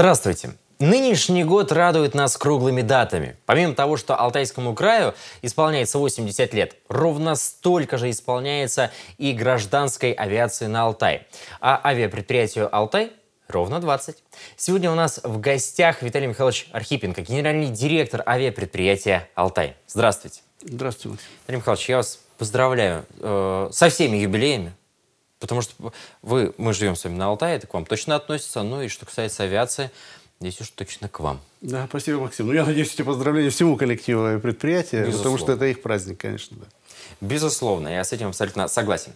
Здравствуйте! Нынешний год радует нас круглыми датами. Помимо того, что Алтайскому краю исполняется 80 лет, ровно столько же исполняется и гражданской авиации на Алтай. А авиапредприятию «Алтай» ровно 20. Сегодня у нас в гостях Виталий Михайлович Архипенко, генеральный директор авиапредприятия «Алтай». Здравствуйте! Здравствуйте. Виталий Михайлович, я вас поздравляю э, со всеми юбилеями. Потому что вы, мы живем с вами на Алтае, это к вам точно относится. Ну и что касается авиации, здесь уж точно к вам. Да, спасибо, Максим. Ну, я надеюсь, эти поздравления всему коллективу и предприятия, Безусловно. потому что это их праздник, конечно, да. Безусловно, я с этим абсолютно согласен.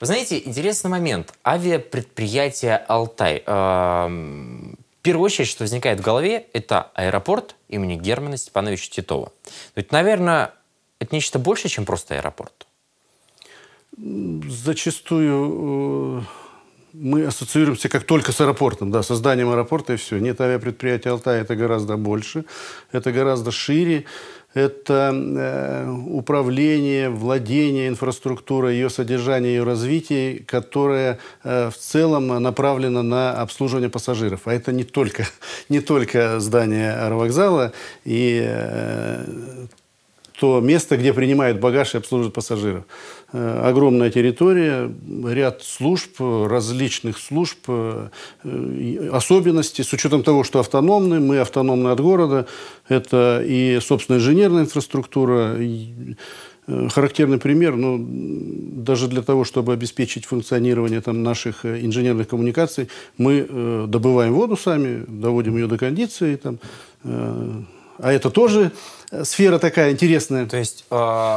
Вы знаете, интересный момент. Авиапредприятие «Алтай». В первую очередь, что возникает в голове, это аэропорт имени Германа Степановича Титова. Ведь, наверное, это нечто больше, чем просто аэропорт зачастую э, мы ассоциируемся как только с аэропортом, да, созданием аэропорта и все. Нет, авиапредприятие Алтая, это гораздо больше, это гораздо шире, это э, управление, владение инфраструктурой, ее содержание, ее развитие, которое э, в целом направлено на обслуживание пассажиров. А это не только, не только здание аэровокзала и э, то место, где принимают багаж и обслуживают пассажиров. Э, огромная территория, ряд служб, различных служб, э, особенности. С учетом того, что автономны, мы автономны от города, это и собственная инженерная инфраструктура, э, Характерный пример, ну, даже для того, чтобы обеспечить функционирование там, наших инженерных коммуникаций, мы э, добываем воду сами, доводим ее до кондиции, там, а это тоже э, сфера такая интересная. То есть э,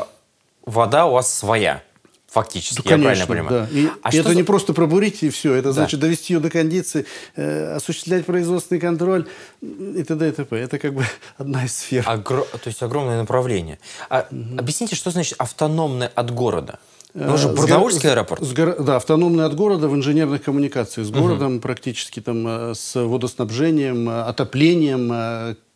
вода у вас своя, фактически, да, я правильно понимаю. Да. И а это что... не просто пробурить и все, это да. значит довести ее до кондиции, э, осуществлять производственный контроль и т.д. и т.п. Это как бы одна из сфер. Огр... То есть огромное направление. А, угу. Объясните, что значит автономное от города? Ну, э, же Барнаульский аэропорт. С, да, автономный от города в инженерных коммуникациях с городом, угу. практически там э, с водоснабжением, отоплением,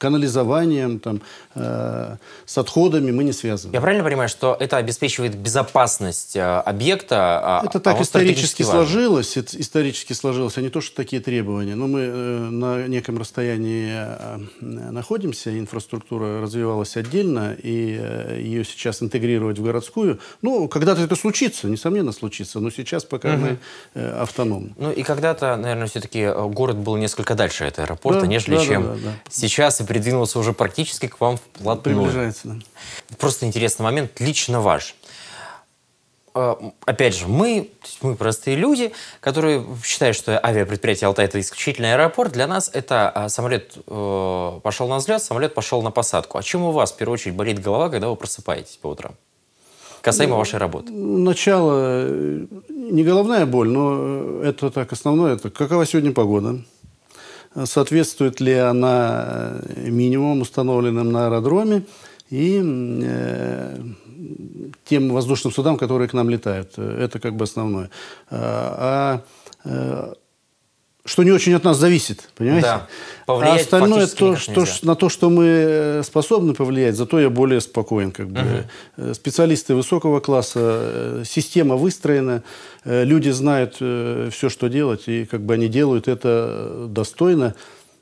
канализованием, там, э, с отходами мы не связаны. Я правильно понимаю, что это обеспечивает безопасность э, объекта? А, это а так исторически сложилось, это исторически сложилось, а не то, что такие требования. Но мы э, на неком расстоянии э, находимся, инфраструктура развивалась отдельно, и э, ее сейчас интегрировать в городскую. Ну, когда-то это случится, несомненно случится, но сейчас пока угу. мы э, автономны. Ну и когда-то, наверное, все-таки город был несколько дальше от аэропорта, да, нежели да, чем да, да, да. сейчас и придвинулся уже практически к вам вплотную. Приближается, да. Просто интересный момент, лично ваш а, опять же, мы, мы простые люди, которые считают, что авиапредприятие «Алтай» — это исключительный аэропорт. Для нас это а, самолет э, пошел на взлет, самолет пошел на посадку. А чем у вас, в первую очередь, болит голова, когда вы просыпаетесь по утрам? Касаемо ну, вашей работы. Начало э, не головная боль, но э, это так основное. Это какова сегодня погода? соответствует ли она э, минимумам, установленным на аэродроме, и э, тем воздушным судам, которые к нам летают. Э, это как бы основное. А, а что не очень от нас зависит, понимаете? Да. Повлиять а остальное то, что, на то, что мы э, способны повлиять, зато я более спокоен. Как бы. угу. Специалисты высокого класса, э, система выстроена, люди знают все, что делать, и как бы они делают это достойно.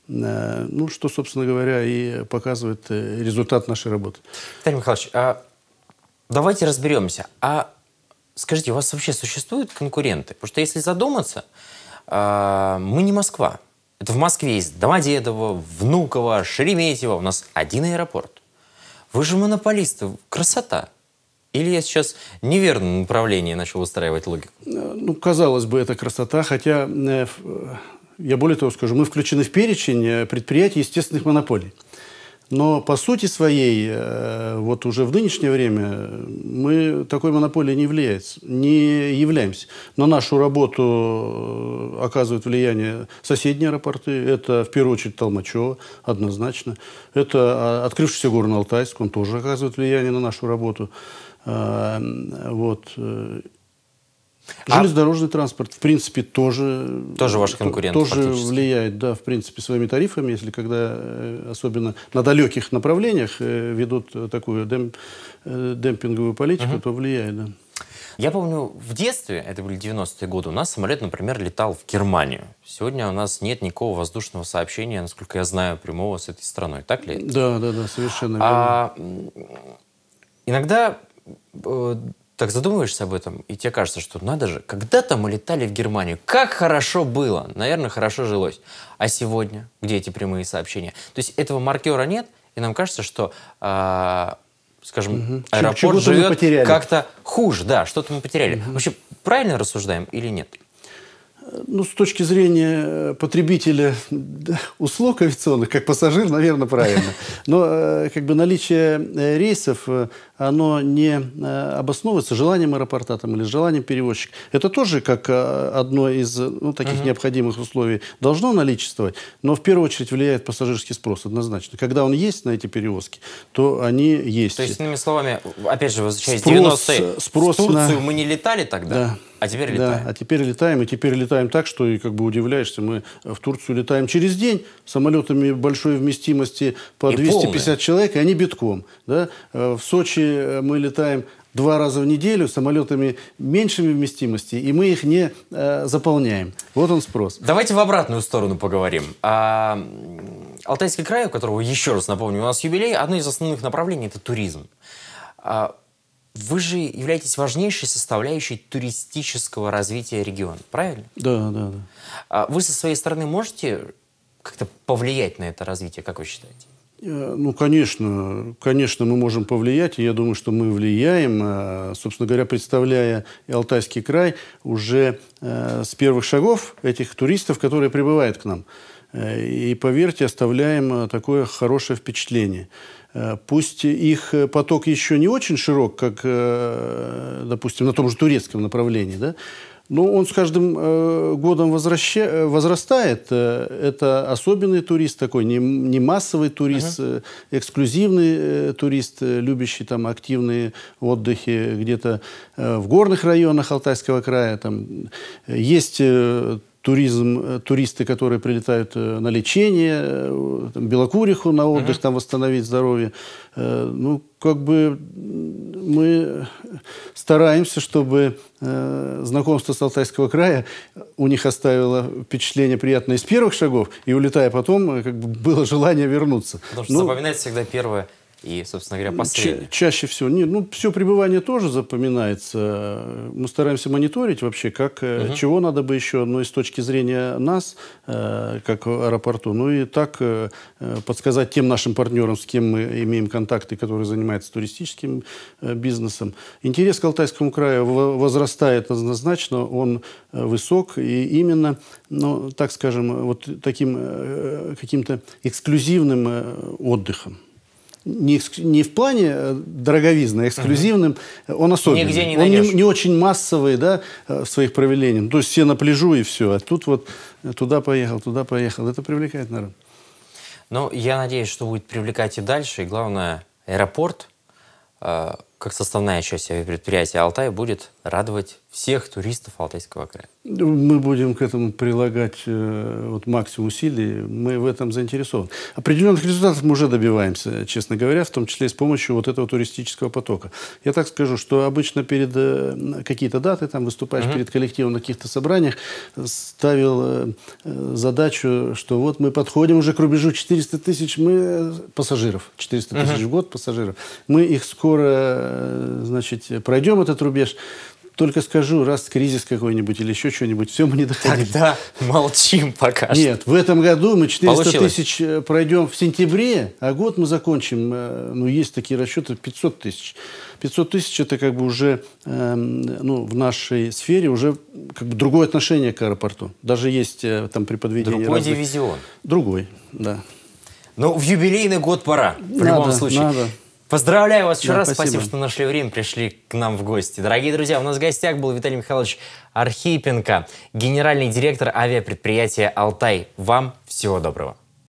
Ну, что, собственно говоря, и показывает результат нашей работы. Виталий Михайлович, а давайте разберемся. А скажите, у вас вообще существуют конкуренты? Потому что если задуматься, а, мы не Москва. Это в Москве есть Домодедово, Внуково, Шереметьево. У нас один аэропорт. Вы же монополисты. Красота. Или я сейчас неверно направление начал устраивать логику? Э, ну, казалось бы, это красота, хотя э, э, я более того скажу, мы включены в перечень предприятий естественных монополий. Но по сути своей, э, вот уже в нынешнее время, мы такой монополией не, влияется, не являемся. На нашу работу э, оказывают влияние соседние аэропорты. Это, в первую очередь, Толмачево, однозначно. Это а, открывшийся Горно-Алтайск, он тоже оказывает влияние на нашу работу. Э, вот. А Железнодорожный а... транспорт, в принципе, тоже... Тоже ваш э, конкурент, Тоже влияет, да, в принципе, своими тарифами, если когда, э, особенно на далеких направлениях, э, ведут такую дем демпинговую политику, угу. то влияет, да. Я помню, в детстве, это были 90-е годы, у нас самолет, например, летал в Германию. Сегодня у нас нет никакого воздушного сообщения, насколько я знаю, прямого с этой страной. Так ли Да, да, да, совершенно а, верно. А, иногда так задумываешься об этом, и тебе кажется, что надо же, когда-то мы летали в Германию, как хорошо было, наверное, хорошо жилось. А сегодня, где эти прямые сообщения? То есть этого маркера нет, и нам кажется, что, э, скажем, угу. аэропорт живет как-то хуже, да, что-то мы потеряли. Угу. Вообще, правильно рассуждаем или нет? Ну, с точки зрения э, потребителя услуг авиационных, как пассажир, наверное, правильно. Но э, как бы наличие э, рейсов оно не э, обосновывается желанием аэропорта там, или желанием перевозчика. Это тоже как э, одно из ну, таких uh необходимых условий должно наличествовать, но в первую очередь влияет пассажирский спрос однозначно. Когда он есть на эти перевозки, то они есть. То есть, иными словами, опять же, возвращаясь к 90-е, спрос э, в Турцию на... мы не летали тогда? Да. А теперь летаем. Да, а теперь летаем, и теперь летаем так, что и как бы удивляешься. Мы в Турцию летаем через день самолетами большой вместимости по и 250 полные. человек, и они битком. Да? В Сочи Э, мы летаем два раза в неделю самолетами меньшими вместимости, и мы их не э, заполняем. Вот он спрос. Давайте в обратную сторону поговорим. А, Алтайский край, у которого, еще раз напомню, у нас юбилей, одно из основных направлений – это туризм. А, вы же являетесь важнейшей составляющей туристического развития региона, правильно? Да, да, да. А вы со своей стороны можете как-то повлиять на это развитие, как вы считаете? Э, ну, конечно, конечно, мы можем повлиять, и я думаю, что мы влияем, э, собственно говоря, представляя Алтайский край уже э, с первых шагов этих туристов, которые прибывают к нам. И, поверьте, оставляем такое хорошее впечатление. Пусть их поток еще не очень широк, как, допустим, на том же турецком направлении, да, но ну, он с каждым э, годом возвраща... Э, возрастает. Э, это особенный турист такой, не, не массовый турист, uh-huh. эксклюзивный турист, любящий там активные отдыхи где-то в горных районах Алтайского края. Там есть туризм, э, туристы, которые прилетают э, на лечение, э, там, белокуриху на отдых, угу. там восстановить здоровье. Ну, как бы мы стараемся, чтобы знакомство с Алтайского края у них оставило впечатление приятное из первых шагов, и улетая потом, как бы было желание вернуться. Потому что ну, запоминать всегда первое – и, собственно говоря, последний. Ча чаще всего. Нет, ну, все пребывание тоже запоминается. Мы стараемся мониторить вообще, как, угу. чего надо бы еще, ну, и с точки зрения нас, э, как аэропорту, ну, и так э, подсказать тем нашим партнерам, с кем мы имеем контакты, которые занимаются туристическим э, бизнесом. Интерес к Алтайскому краю возрастает однозначно, он э, высок, и именно, ну, так скажем, вот таким э, каким-то эксклюзивным э, отдыхом не, не в плане э, дороговизны, а эксклюзивным, угу. он особенный. Нигде не Он не, не очень массовый да, э, в своих проявлениях. То есть все на пляжу и все. А тут вот туда поехал, туда поехал. Это привлекает народ. Ну, я надеюсь, что будет привлекать и дальше. И главное, аэропорт, э, как составная часть предприятия «Алтай», будет радовать всех туристов Алтайского края? Мы будем к этому прилагать э, вот, максимум усилий. Мы в этом заинтересованы. Определенных результатов мы уже добиваемся, честно говоря, в том числе и с помощью вот этого туристического потока. Я так скажу, что обычно перед э, какие-то даты, там выступаешь угу. перед коллективом на каких-то собраниях, ставил э, задачу, что вот мы подходим уже к рубежу 400 тысяч мы пассажиров, 400 тысяч угу. в год пассажиров. Мы их скоро, значит, пройдем этот рубеж только скажу, раз кризис какой-нибудь или еще что-нибудь, все мы не доходим. Тогда молчим пока Нет, в этом году мы 400 Получилось. тысяч э, пройдем в сентябре, а год мы закончим, э, ну, есть такие расчеты, 500 тысяч. 500 тысяч – это как бы уже, э, ну, в нашей сфере уже как бы другое отношение к аэропорту. Даже есть э, там при подведении Другой разных... дивизион. Другой, да. Но ну, в юбилейный год пора, в надо, любом случае. Надо. Поздравляю вас еще да, раз. Спасибо. спасибо, что нашли время, пришли к нам в гости. Дорогие друзья, у нас в гостях был Виталий Михайлович Архипенко, генеральный директор авиапредприятия «Алтай». Вам всего доброго.